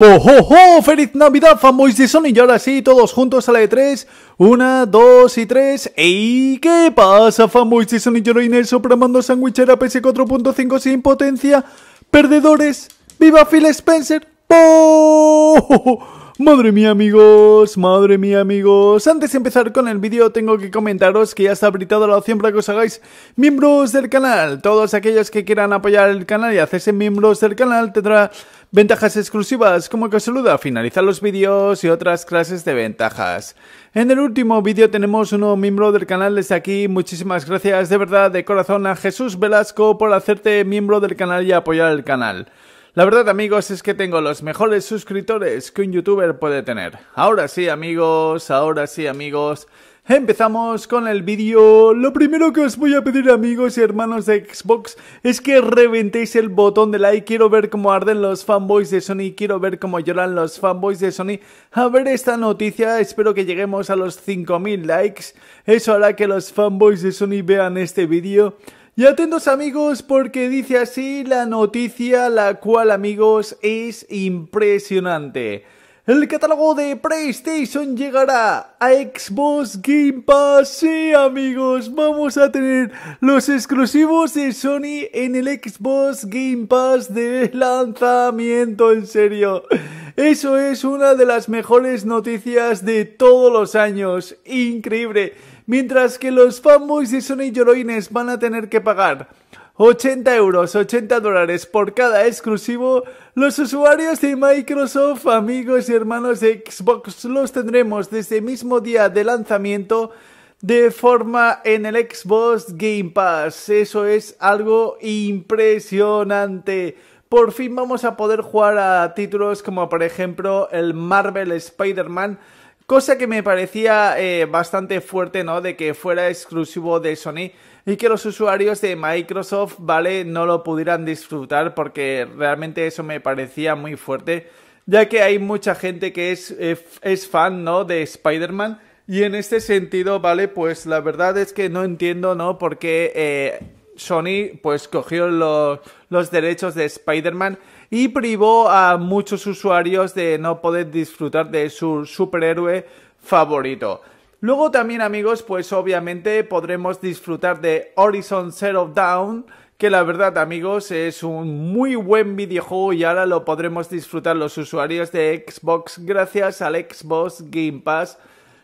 ¡Oh, oh, oh! ¡Feliz Navidad, fanboys de Sony! Y ahora sí, todos juntos a la de 3. Una, dos y tres. ¡Ey! qué pasa, fanboys de Sony? Yo soy Nelson programando sandwichera PS4.5 sin potencia. Perdedores. ¡Viva Phil Spencer! ¡Oh! oh, oh! Madre mía amigos, madre mía amigos Antes de empezar con el vídeo tengo que comentaros que ya está habilitada la opción para que os hagáis miembros del canal Todos aquellos que quieran apoyar el canal y hacerse miembros del canal tendrá ventajas exclusivas como que os saluda, finalizar los vídeos y otras clases de ventajas En el último vídeo tenemos un nuevo miembro del canal desde aquí Muchísimas gracias de verdad de corazón a Jesús Velasco por hacerte miembro del canal y apoyar el canal la verdad amigos es que tengo los mejores suscriptores que un youtuber puede tener. Ahora sí amigos, ahora sí amigos. Empezamos con el vídeo. Lo primero que os voy a pedir amigos y hermanos de Xbox es que reventéis el botón de like. Quiero ver cómo arden los fanboys de Sony, quiero ver cómo lloran los fanboys de Sony. A ver esta noticia, espero que lleguemos a los 5000 likes. Eso hará que los fanboys de Sony vean este vídeo. Y atentos amigos porque dice así la noticia la cual amigos es impresionante. El catálogo de PlayStation llegará a Xbox Game Pass. Sí, amigos, vamos a tener los exclusivos de Sony en el Xbox Game Pass de lanzamiento, en serio. Eso es una de las mejores noticias de todos los años. Increíble. Mientras que los fanboys de Sony Yoroines van a tener que pagar 80 euros, 80 dólares por cada exclusivo, los usuarios de Microsoft, amigos y hermanos de Xbox, los tendremos desde el mismo día de lanzamiento de forma en el Xbox Game Pass. Eso es algo impresionante. Por fin vamos a poder jugar a títulos como por ejemplo el Marvel Spider-Man cosa que me parecía eh, bastante fuerte, ¿no? De que fuera exclusivo de Sony y que los usuarios de Microsoft, ¿vale? No lo pudieran disfrutar porque realmente eso me parecía muy fuerte, ya que hay mucha gente que es, eh, fan, ¿no? De Spider-Man. Y en este sentido, ¿vale? Pues la verdad es que no entiendo, ¿no? Por qué eh, Sony, pues, cogió los derechos de Spider-Man y privó a muchos usuarios de no poder disfrutar de su superhéroe favorito. Luego también amigos, pues obviamente podremos disfrutar de Horizon Zero Dawn, que la verdad amigos es un muy buen videojuego y ahora lo podremos disfrutar los usuarios de Xbox gracias al Xbox Game Pass.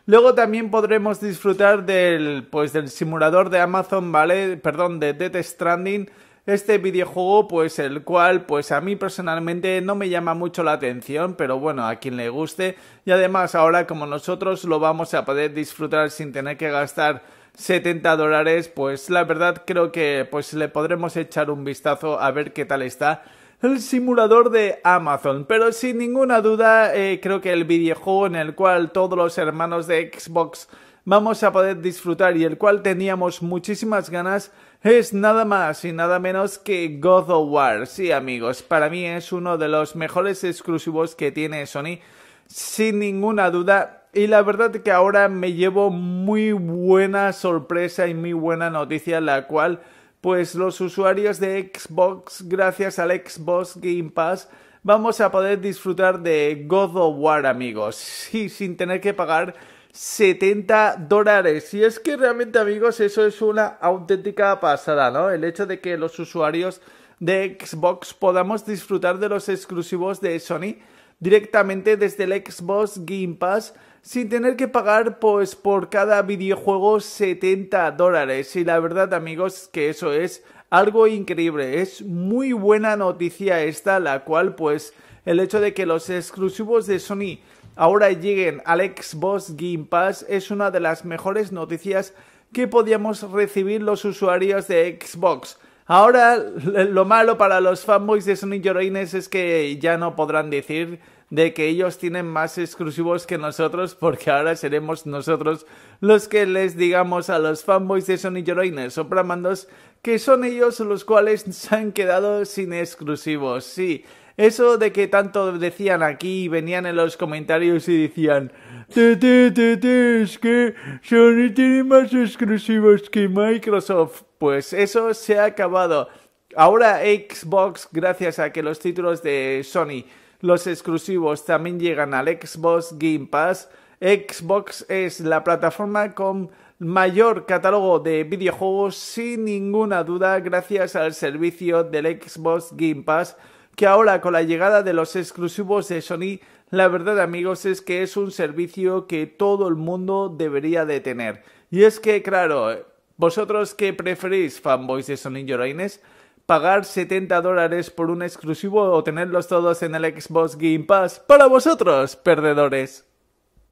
Luego también podremos disfrutar del, pues, del simulador de Amazon, ¿vale? Perdón, de Death Stranding, este videojuego pues el cual pues a mí personalmente no me llama mucho la atención, pero bueno, a quien le guste y además ahora como nosotros lo vamos a poder disfrutar sin tener que gastar 70 dólares, pues la verdad creo que pues le podremos echar un vistazo a ver qué tal está el simulador de Amazon. Pero sin ninguna duda eh, creo que el videojuego en el cual todos los hermanos de Xbox vamos a poder disfrutar y el cual teníamos muchísimas ganas es nada más y nada menos que God of War. Sí amigos, para mí es uno de los mejores exclusivos que tiene Sony, sin ninguna duda. Y la verdad que ahora me llevo muy buena sorpresa y muy buena noticia, la cual pues los usuarios de Xbox, gracias al Xbox Game Pass, vamos a poder disfrutar de God of War, amigos. Sí, sin tener que pagar 70 dólares. Y es que realmente amigos, eso es una auténtica pasada, ¿no? El hecho de que los usuarios de Xbox podamos disfrutar de los exclusivos de Sony directamente desde el Xbox Game Pass sin tener que pagar pues por cada videojuego 70 dólares. Y la verdad amigos que eso es algo increíble. Es muy buena noticia esta, la cual pues el hecho de que los exclusivos de Sony ahora lleguen al Xbox Game Pass es una de las mejores noticias que podíamos recibir los usuarios de Xbox. Ahora lo malo para los fanboys de Sony Llorines es que ya no podrán decir de que ellos tienen más exclusivos que nosotros porque ahora seremos nosotros los que les digamos a los fanboys de Sony Llorines o Pramandos que son ellos los cuales se han quedado sin exclusivos. Sí, eso de que tanto decían aquí, y venían en los comentarios y decían, tete, es que Sony tiene más exclusivos que Microsoft. Pues eso se ha acabado. Ahora Xbox, gracias a que los títulos de Sony, los exclusivos, también llegan al Xbox Game Pass, Xbox es la plataforma con mayor catálogo de videojuegos sin ninguna duda gracias al servicio del Xbox Game Pass que ahora con la llegada de los exclusivos de Sony, la verdad amigos es que es un servicio que todo el mundo debería de tener. Y es que claro, vosotros que preferís fanboys de Sony Lloraines, pagar 70 dólares por un exclusivo o tenerlos todos en el Xbox Game Pass para vosotros, perdedores.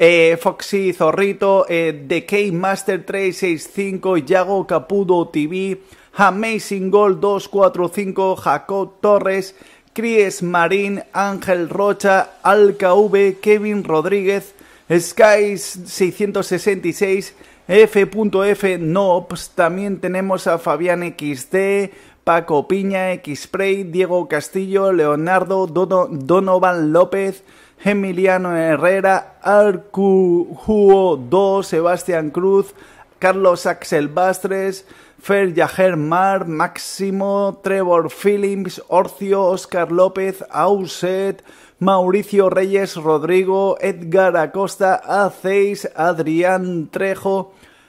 eh, Foxy Zorrito, eh, The Master 365, Yago Capudo TV, Amazing Gold 245, Jacob Torres, Cries Marín, Ángel Rocha, V, Kevin Rodríguez, Skies 666, F.F. Noobs, también tenemos a Fabián XD, Paco Piña, Xpray, Diego Castillo, Leonardo, Donovan López, Emiliano Herrera, Arcujuo 2, Sebastián Cruz, Carlos Axel Bastres, Fer Yajer Mar, Máximo, Trevor Phillips, Orcio, Oscar López, Auset, Mauricio Reyes, Rodrigo, Edgar Acosta, Aceis, Adrián Trejo,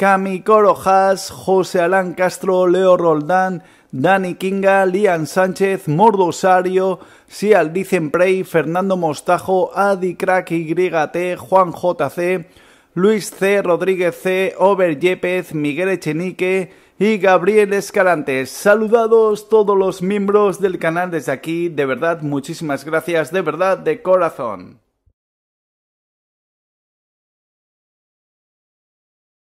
Cami Corojas, José Alán Castro, Leo Roldán, Dani Kinga, Lian Sánchez, Mordo Mordosario, Sial Prey, Fernando Mostajo, Adi Crack YT, Juan JC, Luis C. Rodríguez C., Ober Yepes, Miguel Echenique y Gabriel Escalantes. Saludados todos los miembros del canal desde aquí, de verdad, muchísimas gracias, de verdad, de corazón.